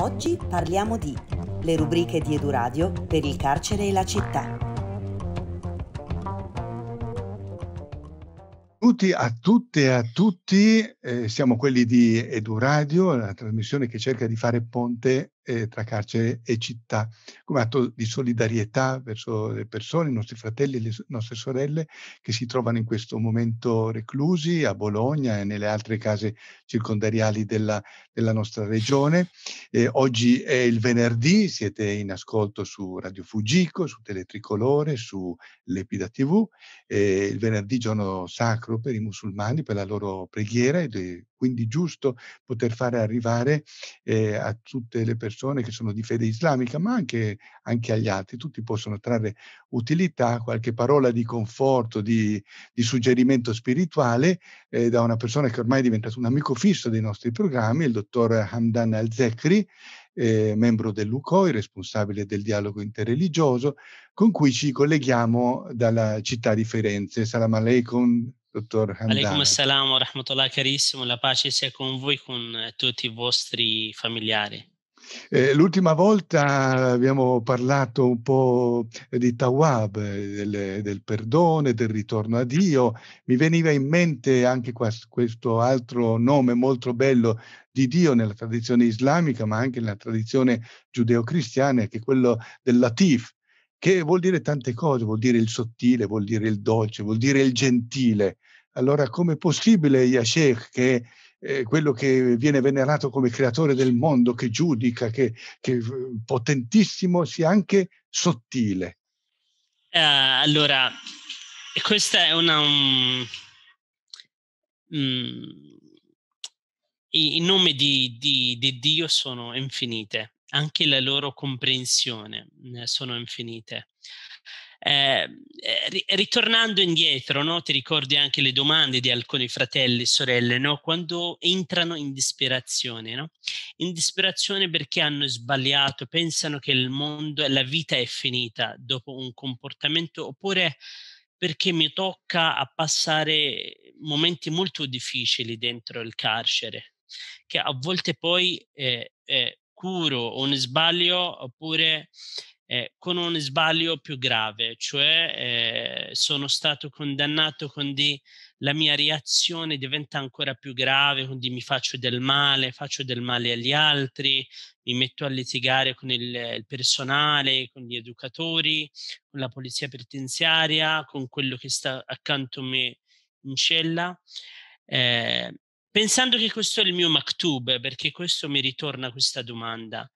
Oggi parliamo di le rubriche di Eduradio per il carcere e la città. Benvenuti a tutte e a tutti, eh, siamo quelli di Eduradio, la trasmissione che cerca di fare ponte eh, tra carcere e città, come atto di solidarietà verso le persone, i nostri fratelli e le nostre sorelle che si trovano in questo momento reclusi a Bologna e nelle altre case circondariali della, della nostra regione. Eh, oggi è il venerdì, siete in ascolto su Radio Fugico, su Teletricolore, su Lepida TV. Eh, il venerdì giorno sacro per i musulmani, per la loro preghiera e quindi giusto poter fare arrivare eh, a tutte le persone che sono di fede islamica, ma anche, anche, agli altri. Tutti possono trarre utilità, qualche parola di conforto, di, di suggerimento spirituale eh, da una persona che ormai è diventato un amico fisso dei nostri programmi, il dottor Hamdan Al-Zekri, eh, membro dell'UCOI, responsabile del dialogo interreligioso, con cui ci colleghiamo dalla città di Firenze. Salam alaikum, dottor Hamdani. Alaikum assalam wa rahmatullah carissimo, la pace sia con voi, con eh, tutti i vostri familiari. Eh, l'ultima volta abbiamo parlato un po' di Tawab, eh, del, del, perdono, del ritorno a Dio. Mi veniva in mente anche questo altro nome molto bello di Dio nella tradizione islamica, ma anche nella tradizione giudeo-cristiana, che è quello del Latif, che vuol dire tante cose, vuol dire il sottile, vuol dire il dolce, vuol dire il gentile. Allora come è possibile Yasheh che eh, quello che viene venerato come creatore del mondo, che giudica, che, che eh, potentissimo, sia anche sottile? Eh, allora, questa è una... Um, um, i, nomi di, di, di, Dio sono infinite, anche la loro comprensione eh, sono infinite. Ehm, eh, ritornando indietro, no? ti ricordi anche le domande di alcuni fratelli e sorelle, no? quando entrano in disperazione, no? in disperazione perché hanno sbagliato, pensano che il mondo e la vita è finita dopo un comportamento, oppure perché mi tocca a passare momenti molto difficili dentro il carcere, che a volte poi eh, eh, curo un sbaglio oppure eh, con un sbaglio più grave, cioè eh, sono stato condannato quindi la mia reazione diventa ancora più grave, quindi mi faccio del male, faccio del male agli altri, mi metto a litigare con il, il personale, con gli educatori, con la polizia penitenziaria, con quello che sta accanto a me in cella. Eh, pensando che questo è il mio maktub, perché questo mi ritorna questa domanda.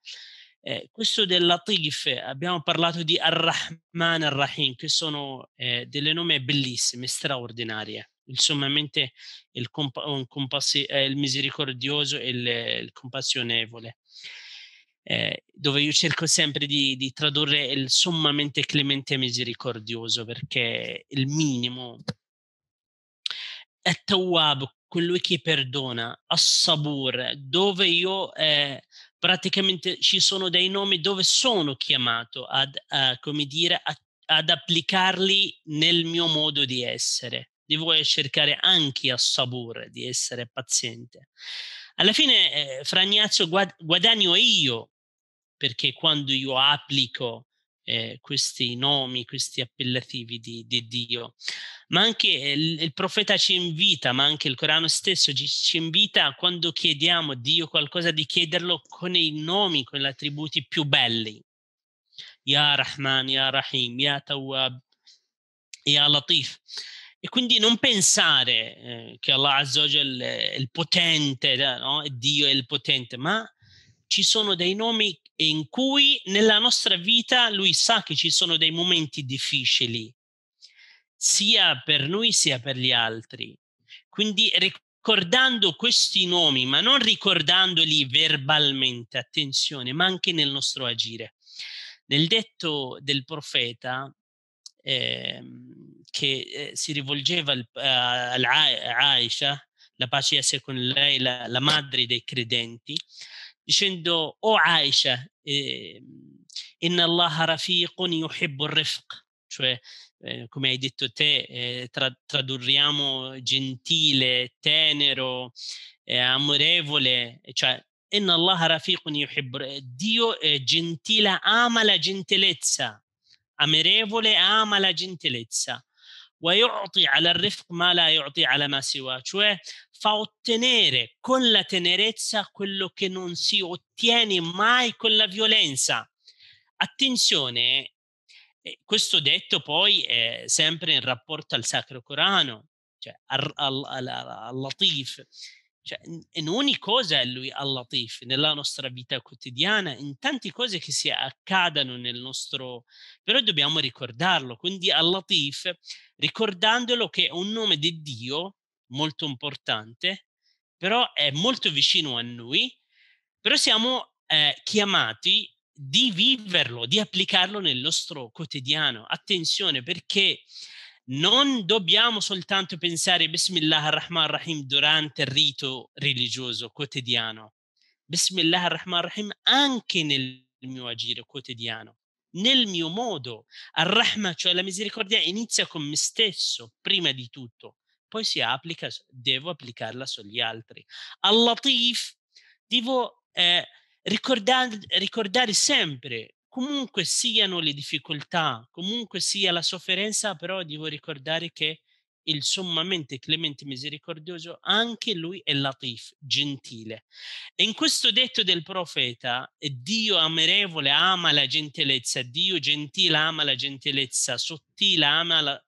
Eh, questo del Latif, abbiamo parlato di Ar-Rahman Ar-Rahim, che sono eh, delle nome bellissime, straordinarie. Il sommamente il, compa- compassi- eh, il misericordioso e il, il compassionevole. Eh, dove io cerco sempre di, di, tradurre il sommamente clemente e misericordioso perché il minimo. At-Tawwab, colui che perdona, As-Sabur, dove io eh, praticamente ci sono dei nomi dove sono chiamato ad, uh, come dire, a, ad applicarli nel mio modo di essere. Devo cercare anche a sabur di essere paziente. Alla fine, eh, Fragnazio, guad- guadagno io, perché quando io applico eh, questi nomi, questi appellativi di, di Dio. Ma anche il, il, profeta ci invita, ma anche il Corano stesso ci, ci, invita quando chiediamo a Dio qualcosa di chiederlo con i nomi, con gli attributi più belli. Ya Rahman, Ya Rahim, Ya Tawab, Ya Latif. E quindi non pensare eh, che Allah Azzawajal è il potente, no? Dio è il potente, ma ci sono dei nomi in cui nella nostra vita lui sa che ci sono dei momenti difficili, sia per noi sia per gli altri. Quindi ricordando questi nomi, ma non ricordandoli verbalmente, attenzione, ma anche nel nostro agire. Nel detto del profeta eh, che eh, si rivolgeva a, a Aisha, la pace sia con lei, la, la madre dei credenti, شندو أو عائشة إن الله رفيق يحب الرفق cioè come hai detto te tra, tradurriamo gentile, tenero, amorevole, cioè Inna Allah rafiqun yuhib. Dio è gentile, ama la gentilezza. Amorevole, ama la gentilezza. ويعطي على الرفق ما لا يعطي على ما سواه cioè fa ottenere con la tenerezza quello che non si ottiene mai con la violenza. Attenzione, eh, eh, questo detto poi è sempre in rapporto al Sacro Corano, cioè al-Latif. cioè, in ogni cosa è lui al-Latif, nella nostra vita quotidiana, in tante cose che si accadano nel nostro... però dobbiamo ricordarlo, quindi al-Latif, ricordandolo che è un nome di Dio molto importante, però è molto vicino a noi, però siamo eh, chiamati di viverlo, di applicarlo nel nostro quotidiano. Attenzione perché non dobbiamo soltanto pensare Bismillah ar-Rahman ar-Rahim durante il rito religioso quotidiano. Bismillah ar-Rahman ar-Rahim anche nel mio agire quotidiano, nel mio modo. ar rahman cioè la misericordia, inizia con me stesso, prima di tutto poi si applica, devo applicarla sugli altri. Al-Latif, devo eh, ricordare, ricordare sempre, comunque siano le difficoltà, comunque sia la sofferenza, però devo ricordare che il sommamente clemente misericordioso, anche lui è latif, gentile. E in questo detto del profeta, Dio amerevole ama la gentilezza, Dio gentile ama la gentilezza, sottile ama la,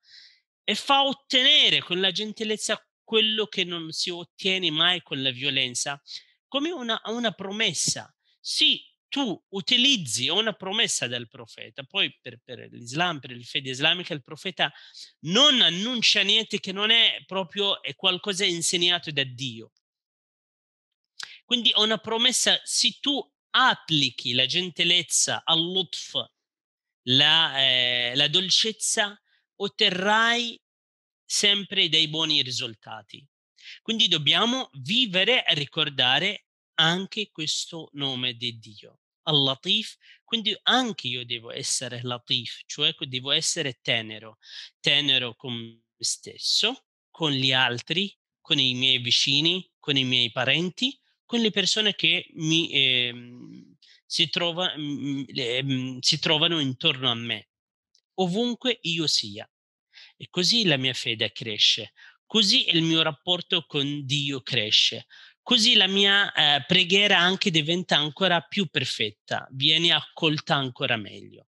e fa ottenere con la gentilezza quello che non si ottiene mai con la violenza, come una, una promessa. Sì, tu utilizzi una promessa del profeta, poi per, per l'Islam, per la fede islamica, il profeta non annuncia niente che non è proprio è qualcosa insegnato da Dio. Quindi è una promessa, se tu applichi la gentilezza, all'utf, la, eh, la dolcezza, otterrai sempre dei buoni risultati. Quindi dobbiamo vivere e ricordare anche questo nome di Dio, Al-Latif, quindi anche io devo essere Latif, cioè devo essere tenero, tenero con me stesso, con gli altri, con i miei vicini, con i miei parenti, con le persone che mi, eh, si, trova, eh, si trovano intorno a me ovunque io sia. E così la mia fede cresce, così il mio rapporto con Dio cresce, così la mia eh, preghiera anche diventa ancora più perfetta, viene accolta ancora meglio.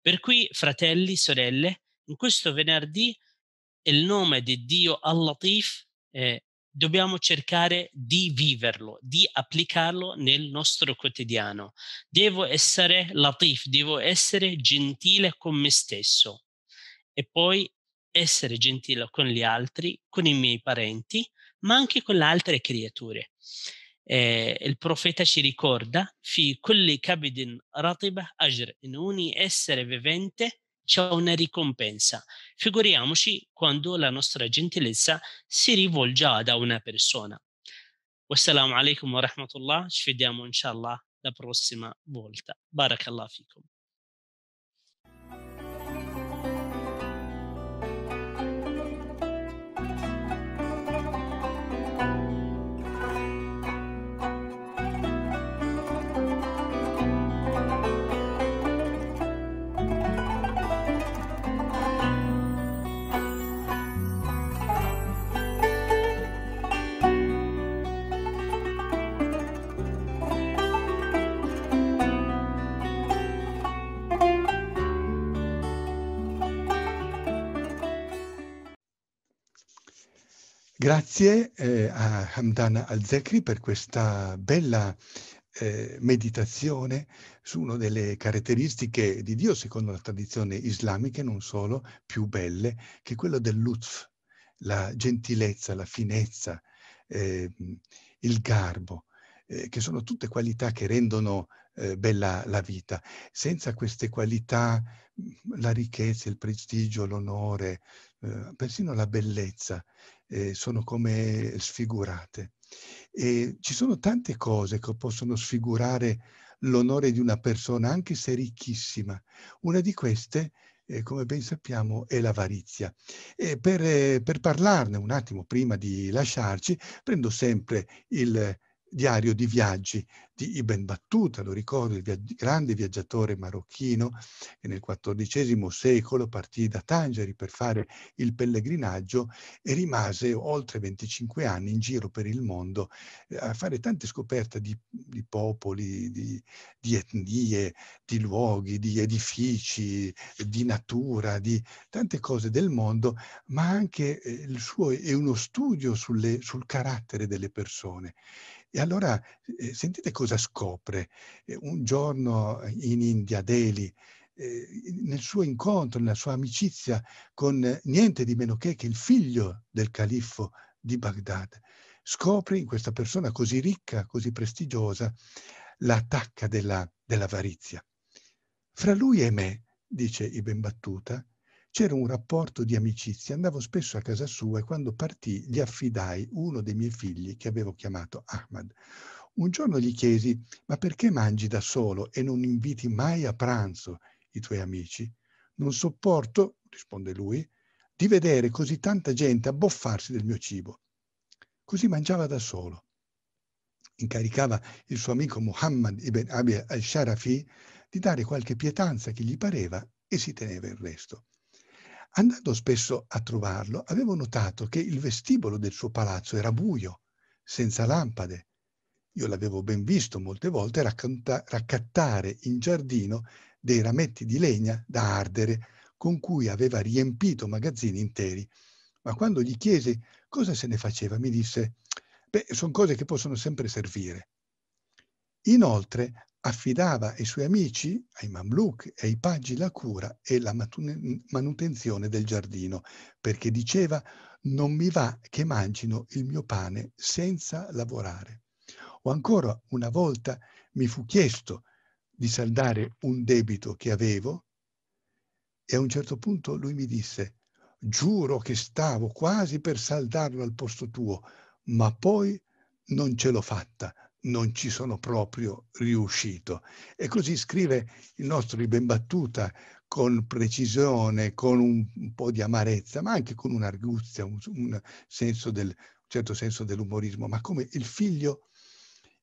Per cui, fratelli, sorelle, in questo venerdì il nome di Dio Al-Latif è dobbiamo cercare di viverlo, di applicarlo nel nostro quotidiano. Devo essere latif, devo essere gentile con me stesso e poi essere gentile con gli altri, con i miei parenti, ma anche con le altre creature. Eh, il profeta ci ricorda, fi kulli kabidin ratibah ajr, in ogni essere vivente c'è una ricompensa. Figuriamoci quando la nostra gentilezza si rivolge ad una persona. Wassalamu alaikum wa rahmatullah, ci vediamo inshallah la prossima volta. Barakallah fikum. Grazie eh, a Hamdan Al-Zekri per questa bella eh, meditazione su una delle caratteristiche di Dio, secondo la tradizione islamica, e non solo, più belle, che è quella dell'utf, la gentilezza, la finezza, eh, il garbo, eh, che sono tutte qualità che rendono eh, bella la vita. Senza queste qualità, la ricchezza, il prestigio, l'onore, eh, persino la bellezza eh, sono come sfigurate. E ci sono tante cose che possono sfigurare l'onore di una persona, anche se ricchissima. Una di queste, eh, come ben sappiamo, è l'avarizia. Per, eh, per, parlarne un attimo prima di lasciarci, prendo sempre il diario di viaggi di Ibn Battuta, lo ricordo, il viaggi, grande viaggiatore marocchino che nel XIV secolo partì da Tangeri per fare il pellegrinaggio e rimase oltre 25 anni in giro per il mondo eh, a fare tante scoperte di, di popoli, di, di, etnie, di luoghi, di edifici, di natura, di tante cose del mondo, ma anche eh, il suo è uno studio sulle, sul carattere delle persone. E allora eh, sentite cosa scopre. Eh, un giorno in India, Delhi, eh, nel suo incontro, nella sua amicizia con niente di meno che, che il figlio del califfo di Baghdad, scopre in questa persona così ricca, così prestigiosa, l'attacca della, dell'avarizia. Fra lui e me, dice Ibn Battuta, c'era un rapporto di amicizia, andavo spesso a casa sua e quando partì gli affidai uno dei miei figli che avevo chiamato Ahmad. Un giorno gli chiesi, ma perché mangi da solo e non inviti mai a pranzo i tuoi amici? Non sopporto, risponde lui, di vedere così tanta gente abboffarsi del mio cibo. Così mangiava da solo. Incaricava il suo amico Muhammad ibn Abi al-Sharafi di dare qualche pietanza che gli pareva e si teneva il resto. Andando spesso a trovarlo, avevo notato che il vestibolo del suo palazzo era buio, senza lampade. Io l'avevo ben visto molte volte raccanta- raccattare in giardino dei rametti di legna da ardere con cui aveva riempito magazzini interi. Ma quando gli chiesi cosa se ne faceva, mi disse, beh, sono cose che possono sempre servire. Inoltre affidava ai suoi amici, ai Mamluk e ai Paggi, la cura e la manutenzione del giardino, perché diceva non mi va che mangino il mio pane senza lavorare. O ancora una volta mi fu chiesto di saldare un debito che avevo e a un certo punto lui mi disse giuro che stavo quasi per saldarlo al posto tuo, ma poi non ce l'ho fatta, non ci sono proprio riuscito. E così scrive il nostro Ibn Battuta con precisione, con un, po' di amarezza, ma anche con un'arguzia, un, un, senso del, un certo senso dell'umorismo, ma come il figlio,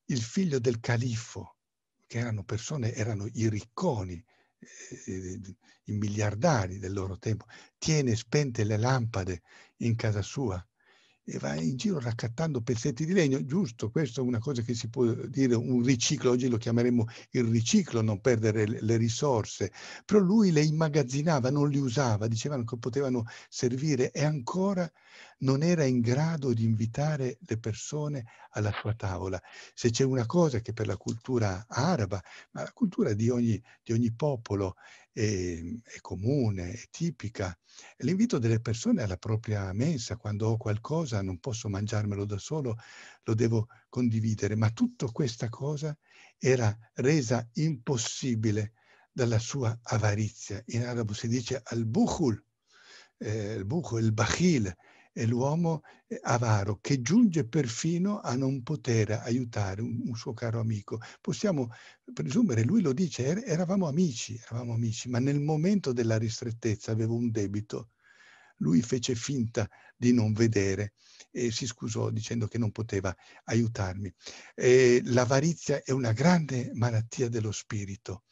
il figlio del califfo, che erano persone, erano i ricconi, eh, eh i miliardari del loro tempo, tiene spente le lampade in casa sua e va in giro raccattando pezzetti di legno. Giusto, questa è una cosa che si può dire un riciclo, oggi lo chiameremo il riciclo, non perdere le risorse, però lui le immagazzinava, non le usava, dicevano che potevano servire e ancora non era in grado di invitare le persone alla sua tavola. Se c'è una cosa che per la cultura araba, ma la cultura di ogni, di ogni popolo, è, ehm, è comune, è tipica. L'invito delle persone alla propria mensa, quando ho qualcosa non posso mangiarmelo da solo, lo devo condividere, ma tutta questa cosa era resa impossibile dalla sua avarizia. In arabo si dice al-bukhul, eh, il buco, il bakhil, è l'uomo eh, avaro che giunge perfino a non poter aiutare un, un, suo caro amico. Possiamo presumere, lui lo dice, eravamo amici, eravamo amici, ma nel momento della ristrettezza avevo un debito. Lui fece finta di non vedere e si scusò dicendo che non poteva aiutarmi. E eh, l'avarizia è una grande malattia dello spirito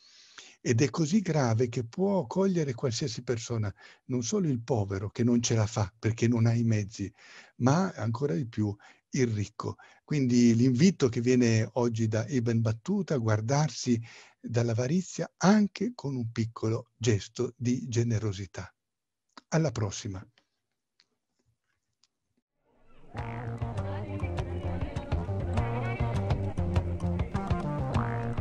ed è così grave che può cogliere qualsiasi persona, non solo il povero che non ce la fa perché non ha i mezzi, ma ancora di più il ricco. Quindi l'invito che viene oggi da Ibn Battuta a guardarsi dall'avarizia anche con un piccolo gesto di generosità. Alla prossima.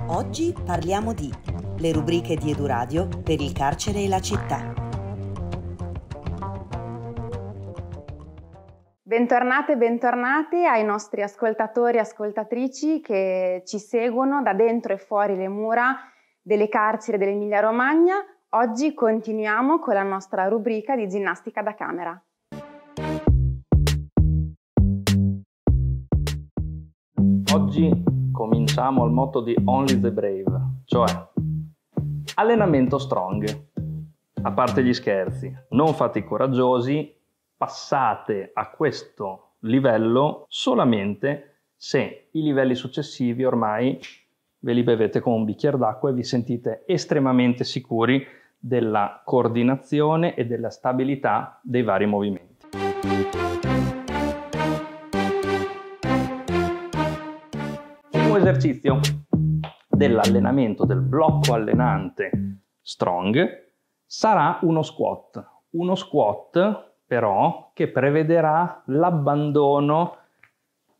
Oggi parliamo di le rubriche di Eduradio per il carcere e la città. Bentornate e bentornati ai nostri ascoltatori e ascoltatrici che ci seguono da dentro e fuori le mura delle carceri dell'Emilia Romagna. Oggi continuiamo con la nostra rubrica di ginnastica da camera. Oggi cominciamo al motto di Only the Brave, cioè Allenamento strong. A parte gli scherzi, non fate i coraggiosi, passate a questo livello solamente se i livelli successivi ormai ve li bevete con un bicchiere d'acqua e vi sentite estremamente sicuri della coordinazione e della stabilità dei vari movimenti. Primo esercizio dell'allenamento, del blocco allenante strong, sarà uno squat. Uno squat però che prevederà l'abbandono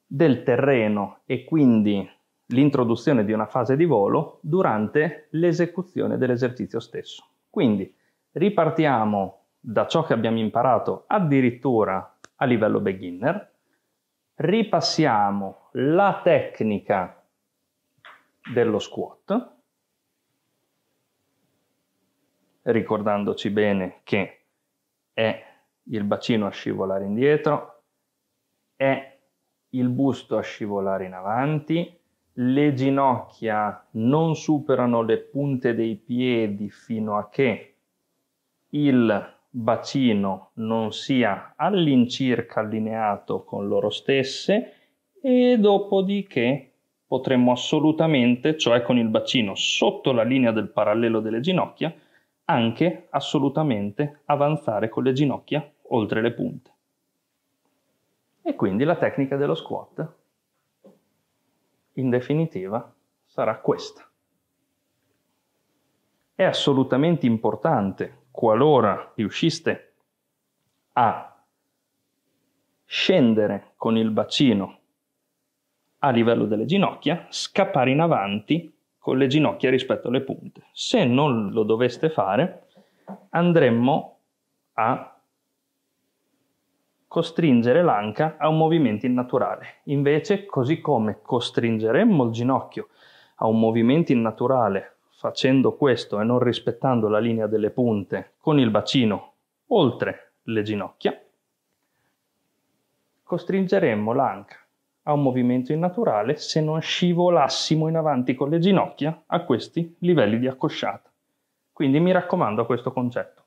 del terreno e quindi l'introduzione di una fase di volo durante l'esecuzione dell'esercizio stesso. Quindi ripartiamo da ciò che abbiamo imparato addirittura a livello beginner, ripassiamo la tecnica dello squat, ricordandoci bene che è il bacino a scivolare indietro, è il busto a scivolare in avanti, le ginocchia non superano le punte dei piedi fino a che il bacino non sia all'incirca allineato con loro stesse e dopodiché potremmo assolutamente, cioè con il bacino sotto la linea del parallelo delle ginocchia, anche assolutamente avanzare con le ginocchia oltre le punte. E quindi la tecnica dello squat, in definitiva, sarà questa. È assolutamente importante, qualora riusciste a scendere con il bacino a livello delle ginocchia, scappare in avanti con le ginocchia rispetto alle punte. Se non lo doveste fare, andremmo a costringere l'anca a un movimento innaturale. Invece, così come costringeremmo il ginocchio a un movimento innaturale facendo questo e non rispettando la linea delle punte con il bacino oltre le ginocchia, costringeremmo l'anca a un movimento innaturale se non scivolassimo in avanti con le ginocchia a questi livelli di accosciata. Quindi mi raccomando a questo concetto.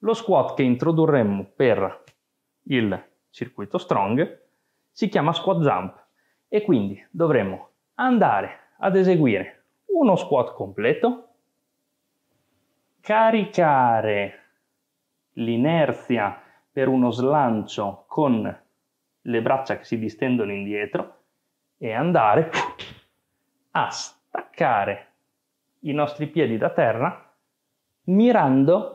Lo squat che introdurremmo per il circuito strong si chiama squat jump e quindi dovremmo andare ad eseguire uno squat completo, caricare l'inerzia per uno slancio con le braccia che si distendono indietro e andare a staccare i nostri piedi da terra mirando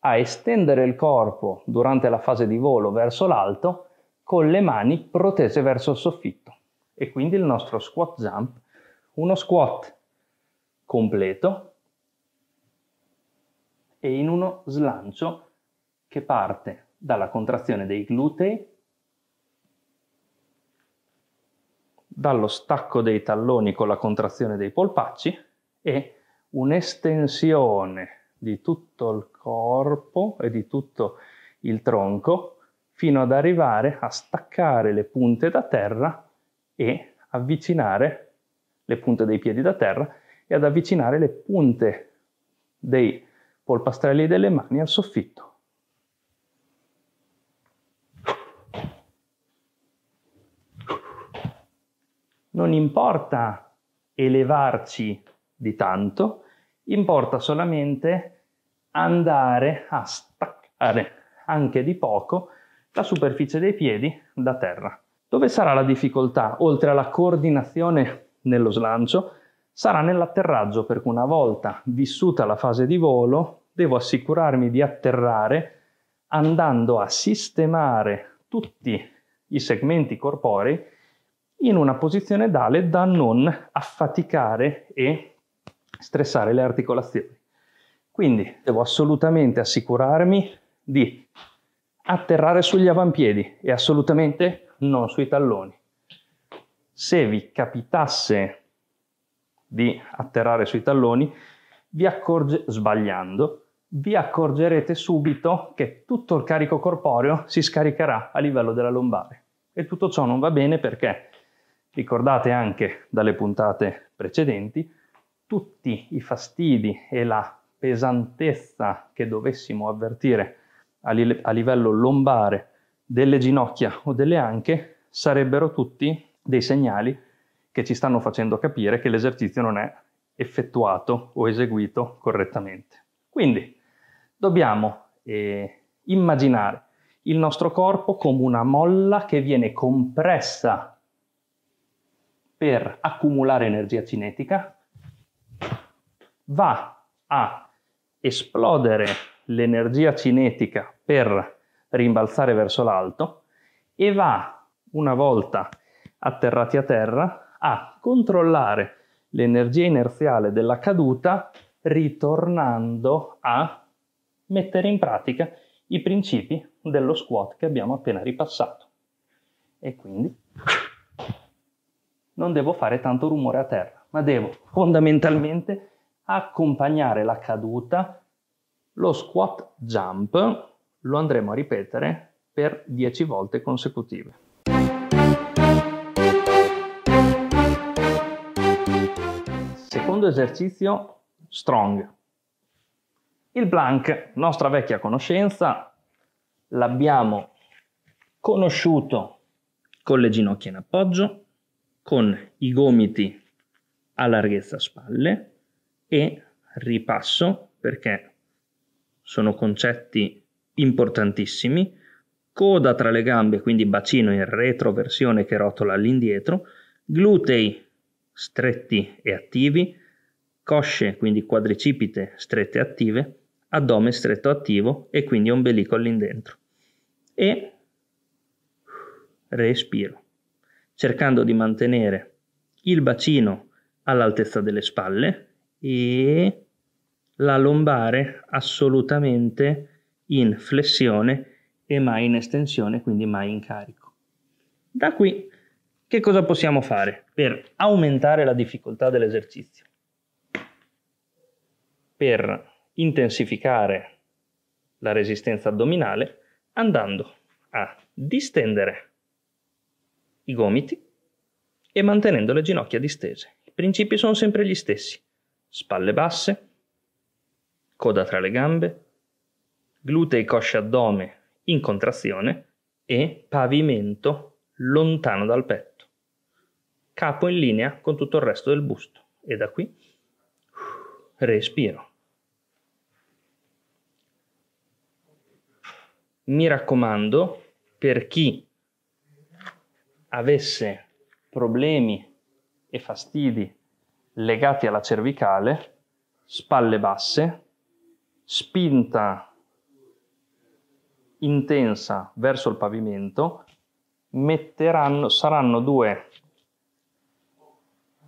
a estendere il corpo durante la fase di volo verso l'alto con le mani protese verso il soffitto e quindi il nostro squat jump, uno squat completo e in uno slancio che parte dalla contrazione dei glutei dallo stacco dei talloni con la contrazione dei polpacci e un'estensione di tutto il corpo e di tutto il tronco fino ad arrivare a staccare le punte da terra e avvicinare le punte dei piedi da terra e ad avvicinare le punte dei polpastrelli delle mani al soffitto. non importa elevarci di tanto, importa solamente andare a staccare anche di poco la superficie dei piedi da terra. Dove sarà la difficoltà, oltre alla coordinazione nello slancio, sarà nell'atterraggio, perché una volta vissuta la fase di volo, devo assicurarmi di atterrare andando a sistemare tutti i segmenti corporei in una posizione tale da non affaticare e stressare le articolazioni. Quindi devo assolutamente assicurarmi di atterrare sugli avampiedi e assolutamente non sui talloni. Se vi capitasse di atterrare sui talloni, vi accorge- sbagliando, vi accorgerete subito che tutto il carico corporeo si scaricherà a livello della lombare. E tutto ciò non va bene perché Ricordate anche dalle puntate precedenti tutti i fastidi e la pesantezza che dovessimo avvertire a, li- a livello lombare delle ginocchia o delle anche sarebbero tutti dei segnali che ci stanno facendo capire che l'esercizio non è effettuato o eseguito correttamente. Quindi dobbiamo eh, immaginare il nostro corpo come una molla che viene compressa per accumulare energia cinetica, va a esplodere l'energia cinetica per rimbalzare verso l'alto e va, una volta atterrati a terra, a controllare l'energia inerziale della caduta ritornando a mettere in pratica i principi dello squat che abbiamo appena ripassato. E quindi non devo fare tanto rumore a terra, ma devo fondamentalmente accompagnare la caduta. Lo squat jump lo andremo a ripetere per 10 volte consecutive. Secondo esercizio, strong. Il plank, nostra vecchia conoscenza, l'abbiamo conosciuto con le ginocchia in appoggio, con i gomiti a larghezza spalle e ripasso perché sono concetti importantissimi, coda tra le gambe, quindi bacino in retroversione che rotola all'indietro, glutei stretti e attivi, cosce, quindi quadricipite strette e attive, addome stretto attivo e quindi ombelico all'indentro. E respiro cercando di mantenere il bacino all'altezza delle spalle e la lombare assolutamente in flessione e mai in estensione, quindi mai in carico. Da qui che cosa possiamo fare per aumentare la difficoltà dell'esercizio? Per intensificare la resistenza addominale andando a distendere i gomiti e mantenendo le ginocchia distese. I principi sono sempre gli stessi. Spalle basse, coda tra le gambe, glutei, coscia, addome in contrazione e pavimento lontano dal petto. Capo in linea con tutto il resto del busto. E da qui respiro. Mi raccomando, per chi avesse problemi e fastidi legati alla cervicale, spalle basse, spinta intensa verso il pavimento, saranno due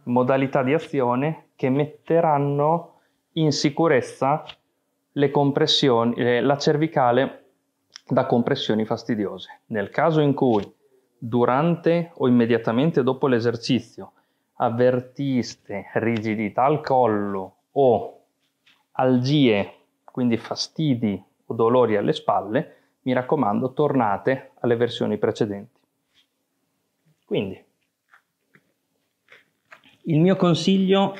modalità di azione che metteranno in sicurezza le compressioni, eh, la cervicale da compressioni fastidiose. Nel caso in cui durante o immediatamente dopo l'esercizio avvertiste rigidità al collo o algie, quindi fastidi o dolori alle spalle, mi raccomando tornate alle versioni precedenti. Quindi il mio consiglio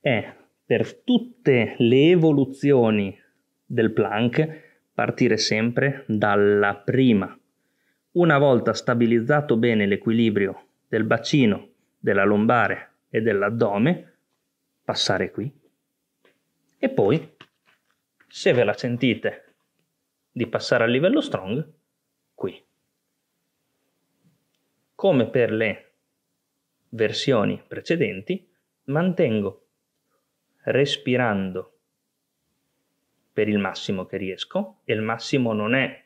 è per tutte le evoluzioni del plank partire sempre dalla prima una volta stabilizzato bene l'equilibrio del bacino, della lombare e dell'addome, passare qui. E poi, se ve la sentite di passare a livello strong, qui. Come per le versioni precedenti, mantengo respirando per il massimo che riesco e il massimo non è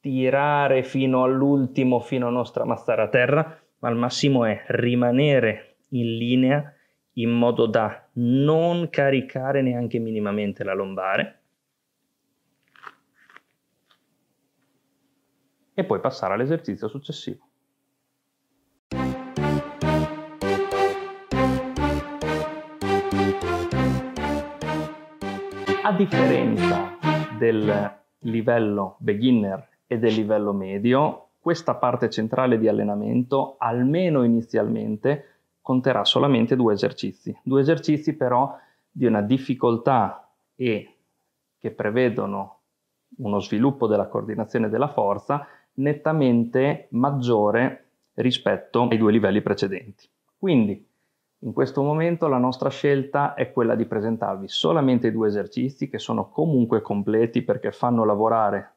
tirare fino all'ultimo, fino a non stramazzare a terra, ma al massimo è rimanere in linea in modo da non caricare neanche minimamente la lombare. E poi passare all'esercizio successivo. A differenza del livello beginner e del livello medio, questa parte centrale di allenamento, almeno inizialmente, conterà solamente due esercizi. Due esercizi però di una difficoltà e che prevedono uno sviluppo della coordinazione della forza nettamente maggiore rispetto ai due livelli precedenti. Quindi, in questo momento la nostra scelta è quella di presentarvi solamente i due esercizi che sono comunque completi perché fanno lavorare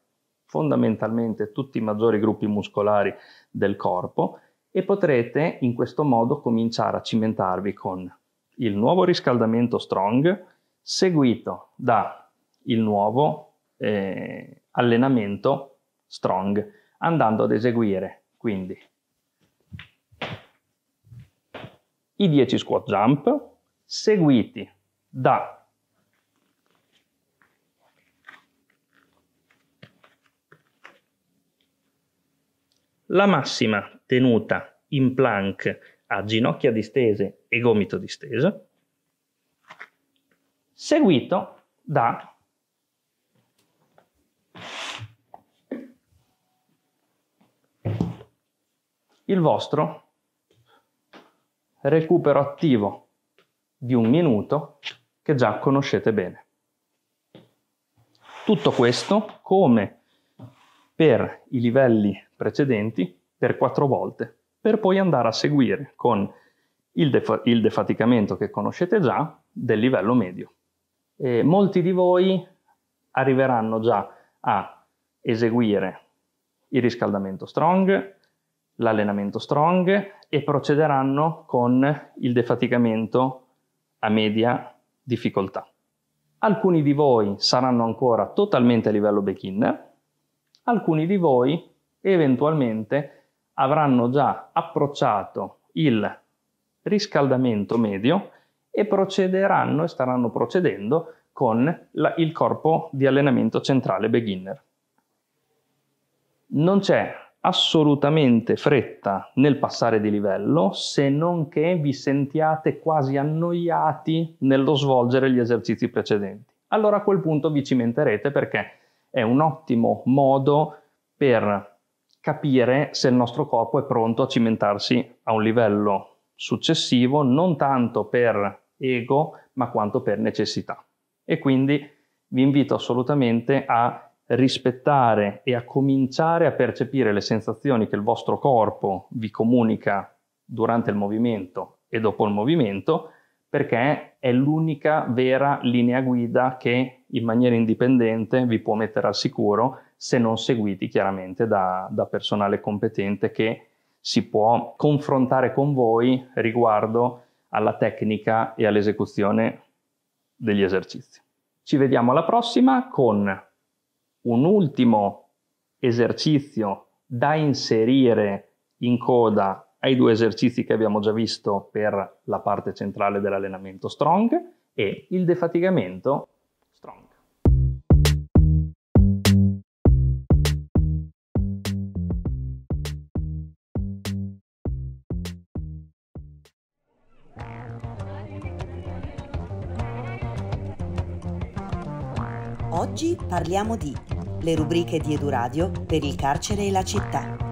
fondamentalmente tutti i maggiori gruppi muscolari del corpo e potrete in questo modo cominciare a cimentarvi con il nuovo riscaldamento strong seguito da il nuovo eh, allenamento strong andando ad eseguire quindi i 10 squat jump seguiti da La massima tenuta in plank a ginocchia distese e gomito disteso, seguito da il vostro recupero attivo di un minuto che già conoscete bene. Tutto questo come per i livelli precedenti per quattro volte, per poi andare a seguire con il, def- il defaticamento che conoscete già del livello medio. E molti di voi arriveranno già a eseguire il riscaldamento strong, l'allenamento strong e procederanno con il defaticamento a media difficoltà. Alcuni di voi saranno ancora totalmente a livello beginner, alcuni di voi eventualmente avranno già approcciato il riscaldamento medio e procederanno e staranno procedendo con la, il corpo di allenamento centrale beginner. Non c'è assolutamente fretta nel passare di livello se non che vi sentiate quasi annoiati nello svolgere gli esercizi precedenti. Allora a quel punto vi cimenterete perché è un ottimo modo per capire se il nostro corpo è pronto a cimentarsi a un livello successivo, non tanto per ego, ma quanto per necessità. E quindi vi invito assolutamente a rispettare e a cominciare a percepire le sensazioni che il vostro corpo vi comunica durante il movimento e dopo il movimento, perché è l'unica vera linea guida che in maniera indipendente vi può mettere al sicuro se non seguiti chiaramente da, da personale competente che si può confrontare con voi riguardo alla tecnica e all'esecuzione degli esercizi. Ci vediamo alla prossima con un ultimo esercizio da inserire in coda ai due esercizi che abbiamo già visto per la parte centrale dell'allenamento strong e il defatigamento parliamo di le rubriche di Eduradio per il carcere e la città.